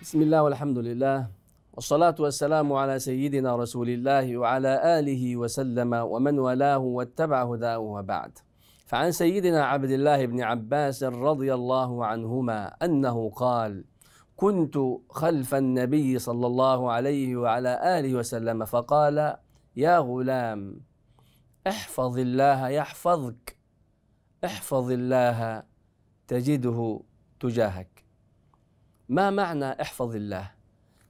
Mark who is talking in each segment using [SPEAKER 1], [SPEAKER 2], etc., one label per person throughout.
[SPEAKER 1] بسم الله والحمد لله والصلاة والسلام على سيدنا رسول الله وعلى آله وسلم ومن ولاه واتبع هداه وبعد فعن سيدنا عبد الله بن عباس رضي الله عنهما أنه قال كنت خلف النبي صلى الله عليه وعلى آله وسلم فقال يا غلام احفظ الله يحفظك احفظ الله تجده تجاهك ما معنى احفظ الله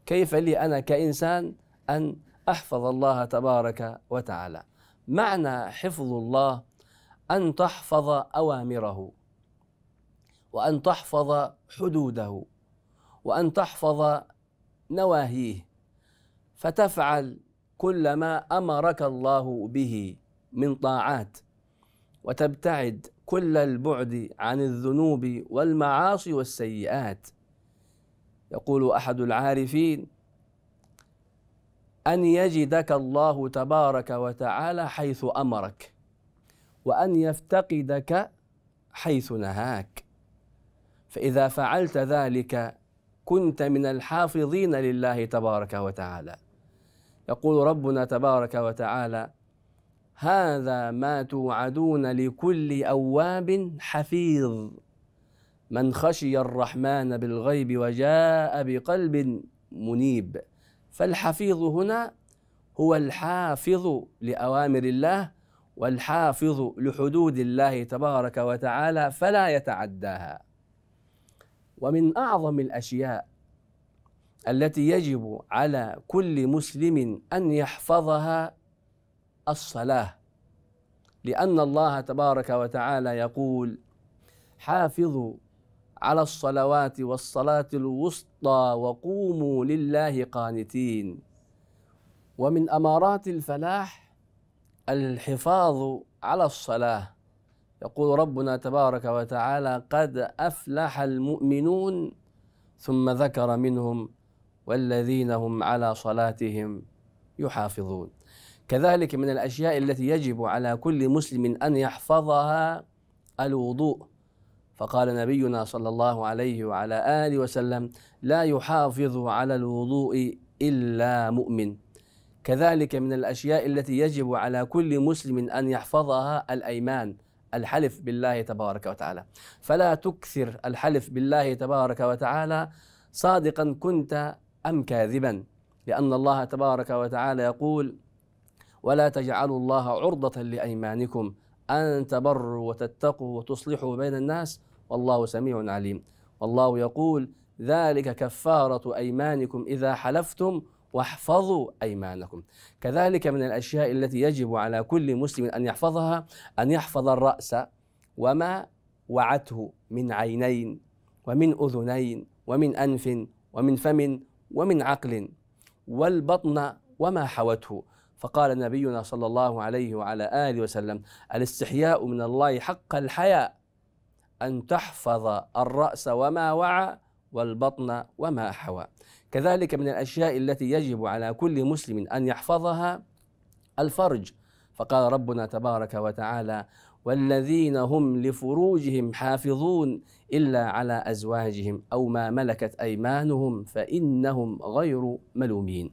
[SPEAKER 1] كيف لي انا كانسان ان احفظ الله تبارك وتعالى معنى حفظ الله ان تحفظ اوامره وان تحفظ حدوده وان تحفظ نواهيه فتفعل كل ما امرك الله به من طاعات وتبتعد كل البعد عن الذنوب والمعاصي والسيئات يقول احد العارفين ان يجدك الله تبارك وتعالى حيث امرك وان يفتقدك حيث نهاك فاذا فعلت ذلك كنت من الحافظين لله تبارك وتعالى يقول ربنا تبارك وتعالى هذا ما توعدون لكل اواب حفيظ من خشي الرحمن بالغيب وجاء بقلب منيب فالحفيظ هنا هو الحافظ لأوامر الله والحافظ لحدود الله تبارك وتعالى فلا يتعداها ومن أعظم الأشياء التي يجب على كل مسلم أن يحفظها الصلاة لأن الله تبارك وتعالى يقول حافظوا على الصلوات والصلاة الوسطى وقوموا لله قانتين ومن أمارات الفلاح الحفاظ على الصلاة يقول ربنا تبارك وتعالى قد أفلح المؤمنون ثم ذكر منهم والذين هم على صلاتهم يحافظون كذلك من الأشياء التي يجب على كل مسلم أن يحفظها الوضوء فقال نبينا صلى الله عليه وعلى آله وسلم لا يحافظ على الوضوء إلا مؤمن كذلك من الأشياء التي يجب على كل مسلم أن يحفظها الأيمان الحلف بالله تبارك وتعالى فلا تكثر الحلف بالله تبارك وتعالى صادقا كنت أم كاذبا لأن الله تبارك وتعالى يقول ولا تجعلوا الله عرضة لأيمانكم أن تبروا وتتقوا وتصلحوا بين الناس والله سميع عليم والله يقول ذلك كفارة أيمانكم إذا حلفتم واحفظوا أيمانكم كذلك من الأشياء التي يجب على كل مسلم أن يحفظها أن يحفظ الرأس وما وعته من عينين ومن أذنين ومن أنف ومن فم ومن عقل والبطن وما حوته فقال نبينا صلى الله عليه وعلى آله وسلم الاستحياء من الله حق الحياء أن تحفظ الرأس وما وعى والبطن وما حوى كذلك من الأشياء التي يجب على كل مسلم أن يحفظها الفرج فقال ربنا تبارك وتعالى والذين هم لفروجهم حافظون إلا على أزواجهم أو ما ملكت أيمانهم فإنهم غير ملومين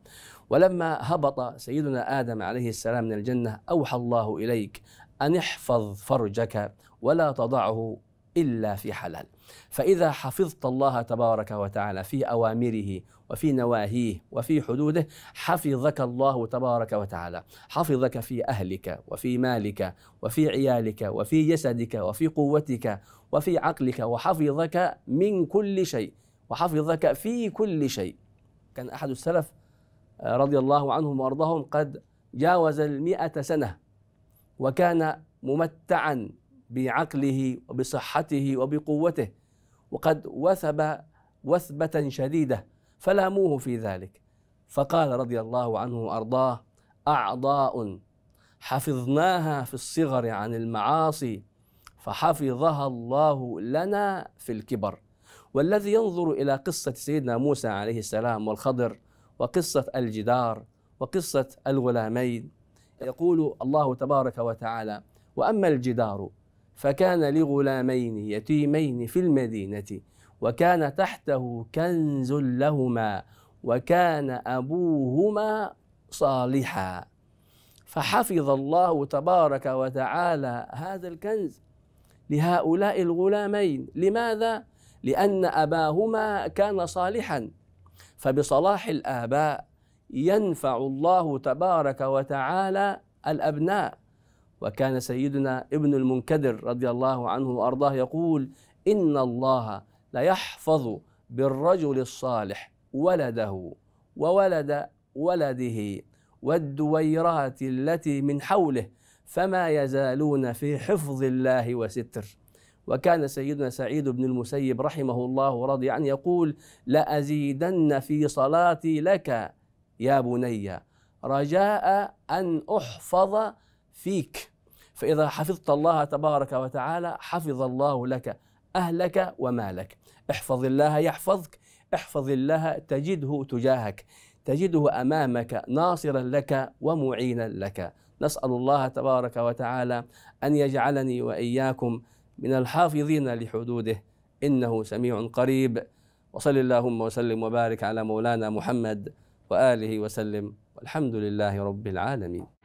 [SPEAKER 1] ولما هبط سيدنا آدم عليه السلام من الجنة أوحى الله إليك أن احفظ فرجك ولا تضعه إلا في حلال فإذا حفظت الله تبارك وتعالى في أوامره وفي نواهيه وفي حدوده حفظك الله تبارك وتعالى حفظك في أهلك وفي مالك وفي عيالك وفي جسدك وفي قوتك وفي عقلك وحفظك من كل شيء وحفظك في كل شيء كان أحد السلف آه، رضي الله عنهم وأرضاهم قد جاوز المئة سنة وكان ممتعا بعقله وبصحته وبقوته وقد وثب وثبة شديدة فلاموه في ذلك فقال رضي الله عنه وأرضاه أعضاء حفظناها في الصغر عن المعاصي فحفظها الله لنا في الكبر والذي ينظر إلى قصة سيدنا موسى عليه السلام والخضر وقصة الجدار وقصة الغلامين يقول الله تبارك وتعالى وأما الجدار فكان لغلامين يتيمين في المدينة وكان تحته كنز لهما وكان أبوهما صالحا فحفظ الله تبارك وتعالى هذا الكنز لهؤلاء الغلامين لماذا؟ لأن أباهما كان صالحا فبصلاح الآباء ينفع الله تبارك وتعالى الأبناء وكان سيدنا ابن المنكدر رضي الله عنه وارضاه يقول ان الله ليحفظ بالرجل الصالح ولده وولد ولده والدويرات التي من حوله فما يزالون في حفظ الله وستر وكان سيدنا سعيد بن المسيب رحمه الله ورضي عنه يقول لأزيدن في صلاتي لك يا بني رجاء أن أحفظ فيك فإذا حفظت الله تبارك وتعالى حفظ الله لك أهلك ومالك احفظ الله يحفظك احفظ الله تجده تجاهك تجده أمامك ناصرا لك ومعينا لك نسأل الله تبارك وتعالى أن يجعلني وإياكم من الحافظين لحدوده إنه سميع قريب وصل اللهم وسلم وبارك على مولانا محمد وآله وسلم والحمد لله رب العالمين